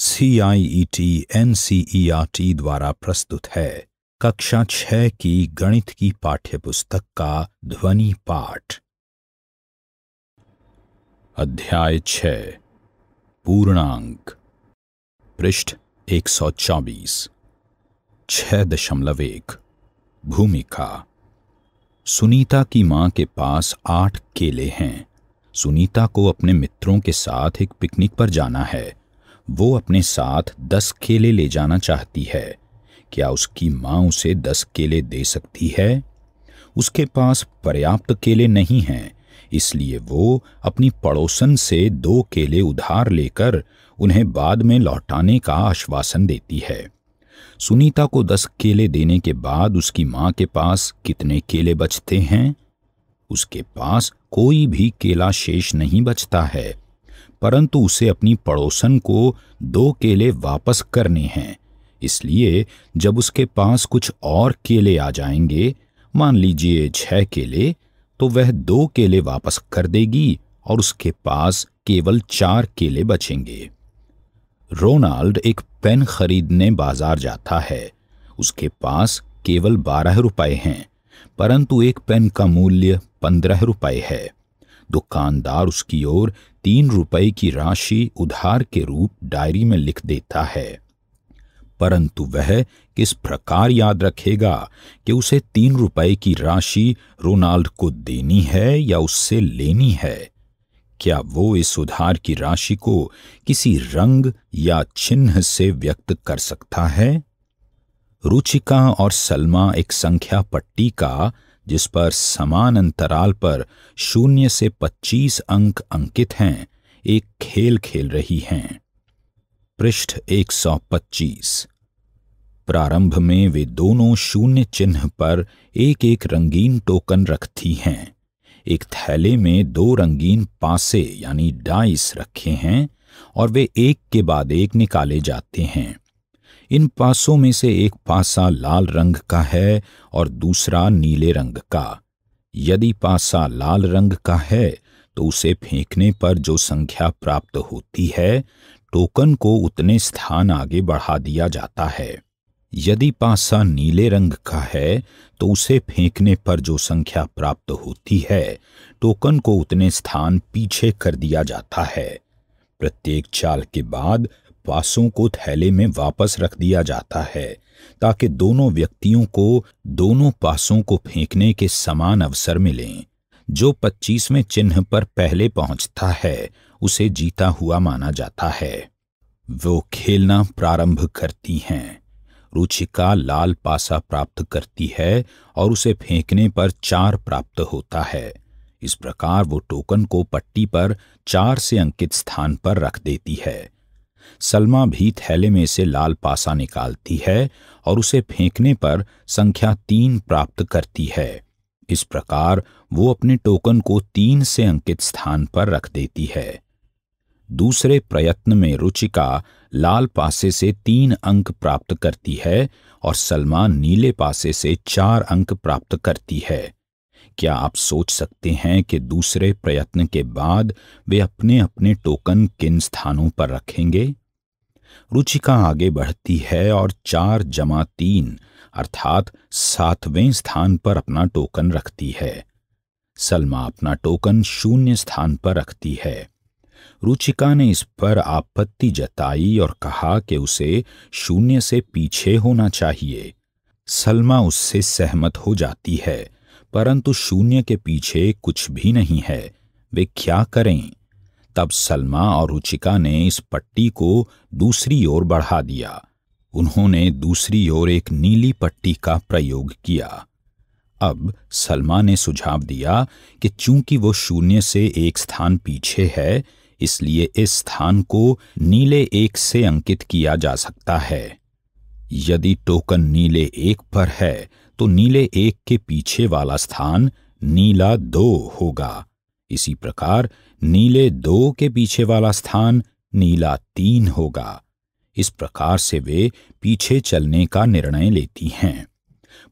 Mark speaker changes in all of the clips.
Speaker 1: CIET NCERT e e द्वारा प्रस्तुत है कक्षा छह की गणित की पाठ्यपुस्तक का ध्वनि पाठ अध्याय छ पूर्णांक पृष्ठ चौबीस छ दशमलव एक भूमिका सुनीता की मां के पास आठ केले हैं सुनीता को अपने मित्रों के साथ एक पिकनिक पर जाना है वो अपने साथ दस केले ले जाना चाहती है क्या उसकी माँ उसे दस केले दे सकती है उसके पास पर्याप्त केले नहीं हैं इसलिए वो अपनी पड़ोसन से दो केले उधार लेकर उन्हें बाद में लौटाने का आश्वासन देती है सुनीता को दस केले देने के बाद उसकी माँ के पास कितने केले बचते हैं उसके पास कोई भी केला शेष नहीं बचता है परंतु उसे अपनी पड़ोसन को दो केले वापस करने हैं इसलिए जब उसके पास कुछ और केले आ जाएंगे मान लीजिए छह केले तो वह दो केले वापस कर देगी और उसके पास केवल चार केले बचेंगे रोनाल्ड एक पेन खरीदने बाजार जाता है उसके पास केवल बारह रुपए हैं परंतु एक पेन का मूल्य पंद्रह रुपए है दुकानदार उसकी ओर तीन रुपए की राशि उधार के रूप डायरी में लिख देता है परंतु वह किस प्रकार याद रखेगा कि उसे तीन रुपए की राशि रोनाल्ड को देनी है या उससे लेनी है क्या वो इस उधार की राशि को किसी रंग या चिन्ह से व्यक्त कर सकता है रुचिका और सलमा एक संख्या पट्टी का जिस पर समान अंतराल पर शून्य से पच्चीस अंक अंकित हैं एक खेल खेल रही हैं पृष्ठ एक सौ पच्चीस प्रारंभ में वे दोनों शून्य चिन्ह पर एक एक रंगीन टोकन रखती हैं एक थैले में दो रंगीन पासे यानी डाइस रखे हैं और वे एक के बाद एक निकाले जाते हैं इन पासों में से एक पासा लाल रंग का है और दूसरा नीले रंग का यदि पासा लाल रंग का है तो उसे फेंकने पर जो संख्या प्राप्त होती है टोकन को उतने स्थान आगे बढ़ा दिया जाता है यदि पासा नीले रंग का है तो उसे फेंकने पर जो संख्या प्राप्त होती है टोकन को उतने स्थान पीछे कर दिया जाता है प्रत्येक चाल के बाद उपवासों को थैले में वापस रख दिया जाता है ताकि दोनों व्यक्तियों को दोनों पासों को फेंकने के समान अवसर मिलें जो पच्चीसवें चिन्ह पर पहले पहुंचता है उसे जीता हुआ माना जाता है वो खेलना प्रारंभ करती हैं रुचिका लाल पासा प्राप्त करती है और उसे फेंकने पर चार प्राप्त होता है इस प्रकार वो टोकन को पट्टी पर चार से अंकित स्थान पर रख देती है सलमा भी थैले में से लाल पासा निकालती है और उसे फेंकने पर संख्या तीन प्राप्त करती है इस प्रकार वो अपने टोकन को तीन से अंकित स्थान पर रख देती है दूसरे प्रयत्न में रुचिका लाल पासे से तीन अंक प्राप्त करती है और सलमान नीले पासे से चार अंक प्राप्त करती है क्या आप सोच सकते हैं कि दूसरे प्रयत्न के बाद वे अपने अपने टोकन किन स्थानों पर रखेंगे रुचिका आगे बढ़ती है और चार जमा तीन अर्थात सातवें स्थान पर अपना टोकन रखती है सलमा अपना टोकन शून्य स्थान पर रखती है रुचिका ने इस पर आपत्ति जताई और कहा कि उसे शून्य से पीछे होना चाहिए सलमा उससे सहमत हो जाती है परंतु शून्य के पीछे कुछ भी नहीं है वे क्या करें तब सलमा और रुचिका ने इस पट्टी को दूसरी ओर बढ़ा दिया उन्होंने दूसरी ओर एक नीली पट्टी का प्रयोग किया अब सलमा ने सुझाव दिया कि चूंकि वो शून्य से एक स्थान पीछे है इसलिए इस स्थान को नीले एक से अंकित किया जा सकता है यदि टोकन नीले एक पर है तो नीले एक के पीछे वाला स्थान नीला दो होगा इसी प्रकार नीले दो के पीछे वाला स्थान नीला तीन होगा इस प्रकार से वे पीछे चलने का निर्णय लेती हैं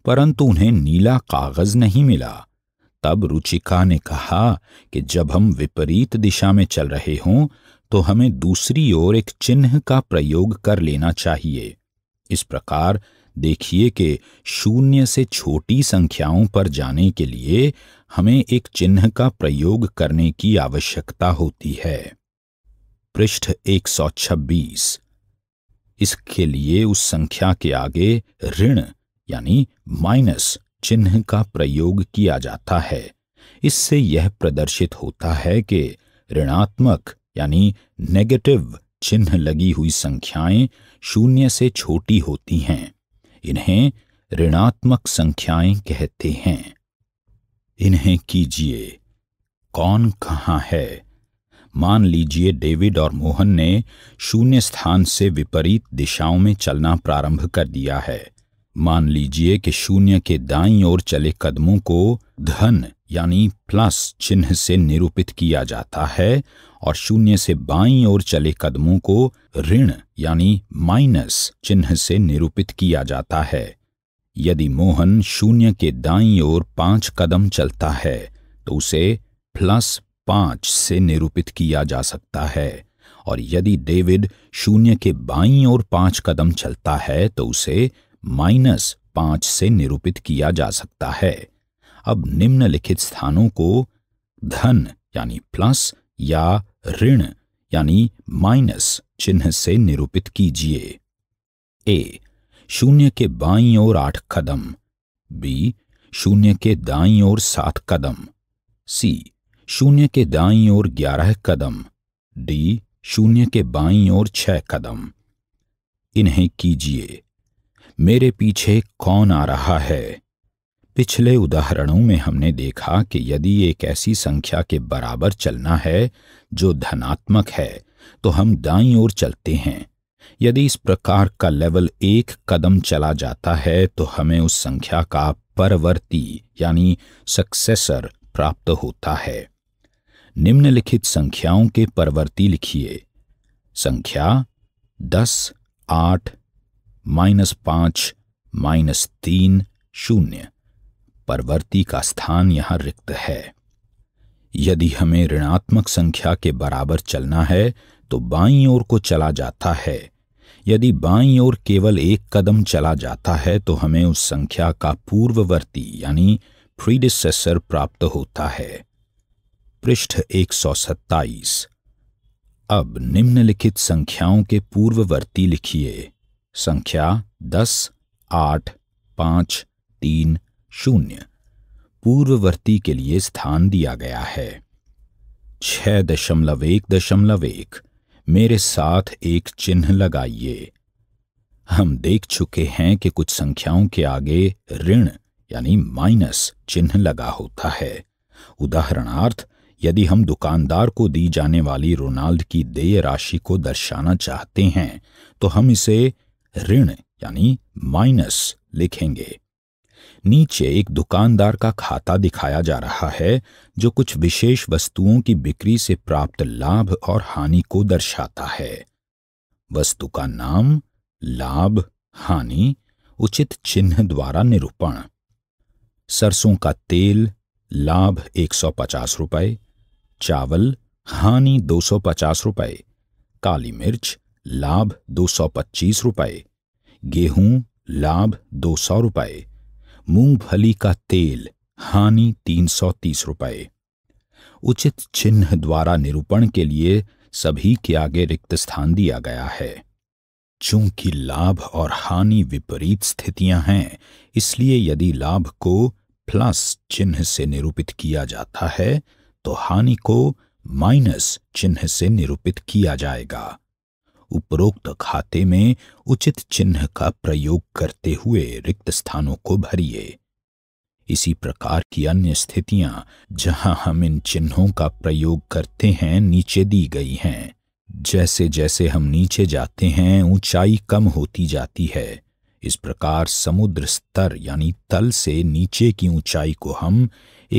Speaker 1: परंतु उन्हें नीला कागज नहीं मिला तब रुचिका ने कहा कि जब हम विपरीत दिशा में चल रहे हों तो हमें दूसरी ओर एक चिन्ह का प्रयोग कर लेना चाहिए इस प्रकार देखिए कि शून्य से छोटी संख्याओं पर जाने के लिए हमें एक चिन्ह का प्रयोग करने की आवश्यकता होती है पृष्ठ 126 इसके लिए उस संख्या के आगे ऋण यानी माइनस चिन्ह का प्रयोग किया जाता है इससे यह प्रदर्शित होता है कि ऋणात्मक यानी नेगेटिव चिन्ह लगी हुई संख्याएं शून्य से छोटी होती हैं इन्हें ऋणात्मक संख्याएं कहते हैं इन्हें कीजिए कौन कहाँ है मान लीजिए डेविड और मोहन ने शून्य स्थान से विपरीत दिशाओं में चलना प्रारंभ कर दिया है मान लीजिए कि शून्य के दाईं ओर चले कदमों को धन यानी प्लस चिन्ह से निरूपित किया जाता है और शून्य से बाईं ओर चले कदमों को ऋण यानी माइनस चिन्ह से निरूपित किया जाता है यदि मोहन शून्य के दाईं ओर पांच कदम चलता है तो उसे प्लस पांच से निरूपित किया जा सकता है और यदि डेविड शून्य के बाईं ओर पांच कदम चलता है तो उसे माइनस पांच से निरूपित किया जा सकता है अब निम्नलिखित स्थानों को धन यानी प्लस या ऋण यानी माइनस चिन्ह से निरूपित कीजिए ए शून्य के बाईं ओर आठ कदम बी शून्य के दाईं ओर सात कदम सी शून्य के दाईं ओर ग्यारह कदम डी शून्य के बाईं ओर छह कदम इन्हें कीजिए मेरे पीछे कौन आ रहा है पिछले उदाहरणों में हमने देखा कि यदि एक ऐसी संख्या के बराबर चलना है जो धनात्मक है तो हम दाई ओर चलते हैं यदि इस प्रकार का लेवल एक कदम चला जाता है तो हमें उस संख्या का परवर्ती यानी सक्सेसर प्राप्त होता है निम्नलिखित संख्याओं के परवर्ती लिखिए संख्या दस आठ माइनस पांच माइनस तीन शून्य परवर्ती का स्थान यहां रिक्त है यदि हमें ऋणात्मक संख्या के बराबर चलना है तो बाईं ओर को चला जाता है यदि बाईं ओर केवल एक कदम चला जाता है तो हमें उस संख्या का पूर्ववर्ती यानी प्रीडिसेसर प्राप्त होता है पृष्ठ एक अब निम्नलिखित संख्याओं के पूर्ववर्ती लिखिए संख्या दस आठ पाँच तीन शून्य पूर्ववर्ती के लिए स्थान दिया गया है छह दशमलव एक दशमलव एक मेरे साथ एक चिन्ह लगाइए हम देख चुके हैं कि कुछ संख्याओं के आगे ऋण यानी माइनस चिन्ह लगा होता है उदाहरणार्थ यदि हम दुकानदार को दी जाने वाली रोनाल्ड की देय राशि को दर्शाना चाहते हैं तो हम इसे ऋण यानी माइनस लिखेंगे नीचे एक दुकानदार का खाता दिखाया जा रहा है जो कुछ विशेष वस्तुओं की बिक्री से प्राप्त लाभ और हानि को दर्शाता है वस्तु का नाम लाभ हानि उचित चिन्ह द्वारा निरूपण सरसों का तेल लाभ पचास रुपए चावल हानि पचास रुपए काली मिर्च लाभ दो सौ पच्चीस रुपये गेहूं लाभ दो सौ रुपये मूंगफली का तेल हानि तीन सौ तीस रुपये उचित चिन्ह द्वारा निरूपण के लिए सभी के आगे रिक्त स्थान दिया गया है चूंकि लाभ और हानि विपरीत स्थितियां हैं इसलिए यदि लाभ को प्लस चिन्ह से निरूपित किया जाता है तो हानि को माइनस चिन्ह से निरूपित किया जाएगा उपरोक्त खाते में उचित चिन्ह का प्रयोग करते हुए रिक्त स्थानों को भरिए इसी प्रकार की अन्य स्थितियां जहां हम इन चिन्हों का प्रयोग करते हैं नीचे दी गई हैं जैसे जैसे हम नीचे जाते हैं ऊंचाई कम होती जाती है इस प्रकार समुद्र स्तर यानी तल से नीचे की ऊंचाई को हम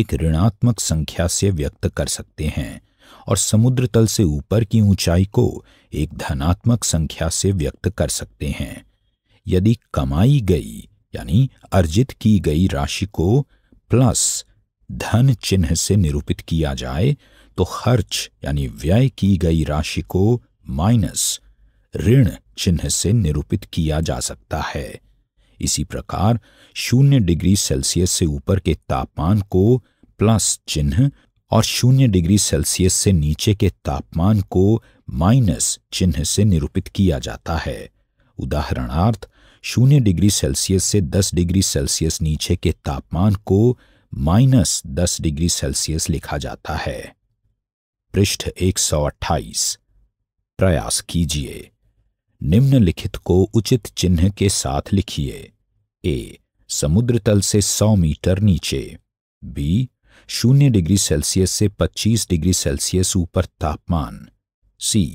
Speaker 1: एक ऋणात्मक संख्या से व्यक्त कर सकते हैं और समुद्र तल से ऊपर की ऊंचाई को एक धनात्मक संख्या से व्यक्त कर सकते हैं यदि कमाई गई यानी अर्जित की गई राशि को प्लस धन चिन्ह से निरूपित किया जाए तो खर्च यानी व्यय की गई राशि को माइनस ऋण चिन्ह से निरूपित किया जा सकता है इसी प्रकार शून्य डिग्री सेल्सियस से ऊपर के तापमान को प्लस चिन्ह और शून्य डिग्री सेल्सियस से नीचे के तापमान को माइनस चिन्ह से निरूपित किया जाता है उदाहरणार्थ शून्य डिग्री सेल्सियस से दस डिग्री सेल्सियस नीचे के तापमान को माइनस दस डिग्री सेल्सियस लिखा जाता है पृष्ठ एक सौ अट्ठाईस प्रयास कीजिए निम्नलिखित को उचित चिन्ह के साथ लिखिए ए समुद्र तल से सौ मीटर नीचे बी शून्य डिग्री सेल्सियस से पच्चीस डिग्री सेल्सियस ऊपर तापमान सी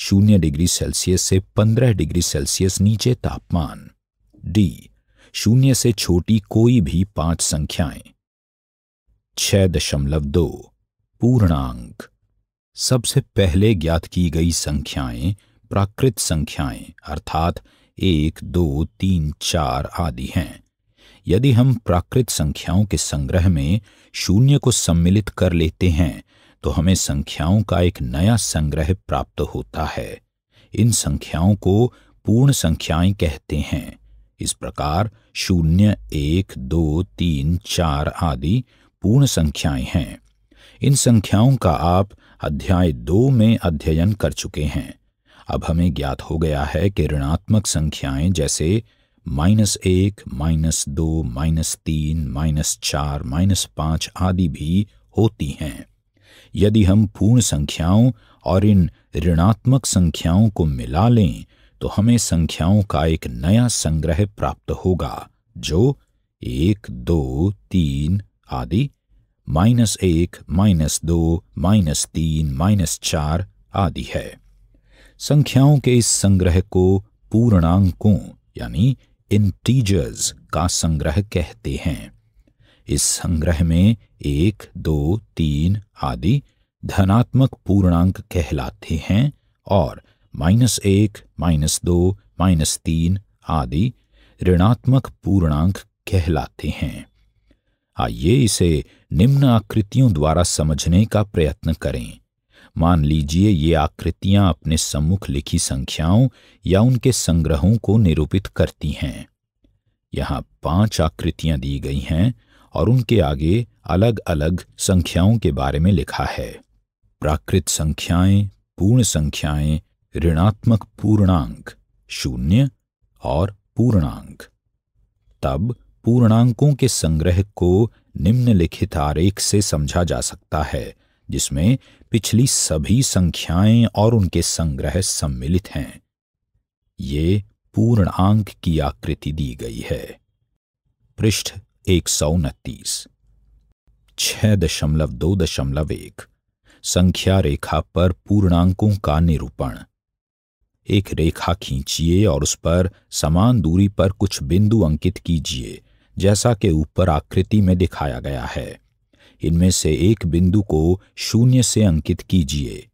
Speaker 1: शून्य डिग्री सेल्सियस से पंद्रह डिग्री सेल्सियस नीचे तापमान डी शून्य से छोटी कोई भी पांच संख्याएं छह दशमलव दो पूर्णांक सबसे पहले ज्ञात की गई संख्याएं प्राकृत संख्याएं अर्थात एक दो तीन चार आदि हैं यदि हम प्राकृत संख्याओं के संग्रह में शून्य को सम्मिलित कर लेते हैं तो हमें संख्याओं का एक नया संग्रह प्राप्त होता है इन संख्याओं को पूर्ण संख्याएं कहते हैं इस प्रकार शून्य एक दो तीन चार आदि पूर्ण संख्याएं हैं इन संख्याओं का आप अध्याय दो में अध्ययन कर चुके हैं अब हमें ज्ञात हो गया है कि ऋणात्मक संख्याएं जैसे माइनस एक माइनस दो माइनस तीन माइनस चार माइनस पांच आदि भी होती हैं यदि हम पूर्ण संख्याओं और इन ऋणात्मक संख्याओं को मिला लें तो हमें संख्याओं का एक नया संग्रह प्राप्त होगा जो एक दो तीन आदि माइनस एक माइनस दो माइनस तीन माइनस चार आदि है संख्याओं के इस संग्रह को पूर्णांकों यानी इंटीजर्स का संग्रह कहते हैं इस संग्रह में एक दो तीन आदि धनात्मक पूर्णांक कहलाते हैं और माइनस एक माइनस दो माइनस तीन आदि ऋणात्मक पूर्णांक कहलाते हैं आइए इसे निम्न आकृतियों द्वारा समझने का प्रयत्न करें मान लीजिए ये आकृतियां अपने सम्मुख लिखी संख्याओं या उनके संग्रहों को निरूपित करती हैं यहाँ पांच आकृतियां दी गई हैं और उनके आगे अलग अलग संख्याओं के बारे में लिखा है प्राकृत संख्याएं पूर्ण संख्याएं ऋणात्मक पूर्णांक शून्य और पूर्णांक तब पूर्णांकों के संग्रह को निम्नलिखित आरेख से समझा जा सकता है जिसमें पिछली सभी संख्याएं और उनके संग्रह सम्मिलित हैं ये पूर्णांक की आकृति दी गई है पृष्ठ एक सौ उनतीस छ दशमलव दो दशमलव एक संख्या रेखा पर पूर्णांकों का निरूपण एक रेखा खींचिए और उस पर समान दूरी पर कुछ बिंदु अंकित कीजिए जैसा कि ऊपर आकृति में दिखाया गया है इनमें से एक बिंदु को शून्य से अंकित कीजिए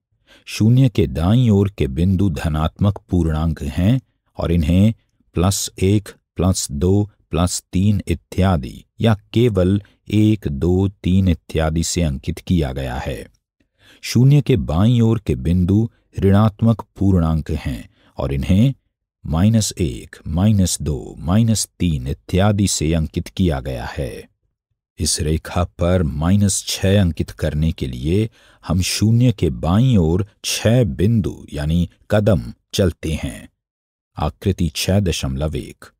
Speaker 1: शून्य के दाईं ओर के बिंदु धनात्मक पूर्णांक हैं और इन्हें प्लस एक प्लस दो प्लस तीन इत्यादि या केवल एक दो तीन इत्यादि से अंकित किया गया है शून्य के बाईं ओर के बिंदु ऋणात्मक पूर्णांक हैं और इन्हें माइनस एक माइनस दो माइनस तीन इत्यादि से अंकित किया गया है इस रेखा पर माइनस छः अंकित करने के लिए हम शून्य के बाईं ओर छः बिंदु यानी कदम चलते हैं आकृति छः दशमलव एक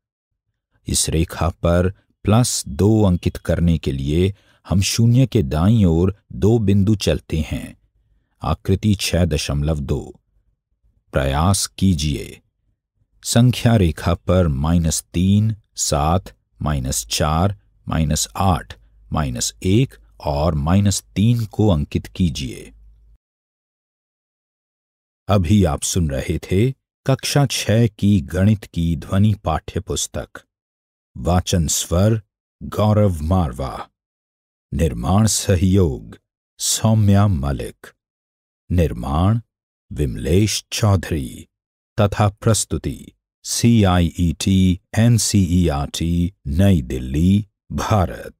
Speaker 1: इस रेखा पर प्लस दो अंकित करने के लिए हम शून्य के दाई ओर दो बिंदु चलते हैं आकृति छह दशमलव दो प्रयास कीजिए संख्या रेखा पर माइनस तीन सात माइनस चार माइनस आठ माइनस एक और माइनस तीन को अंकित कीजिए अभी आप सुन रहे थे कक्षा छह की गणित की ध्वनि पाठ्य पुस्तक वाचन स्वर गौरव मारवा निर्माण सहयोग सौम्या मलिक निर्माण विमलेश चौधरी तथा प्रस्तुति C I E T N C E R T New Delhi Bharat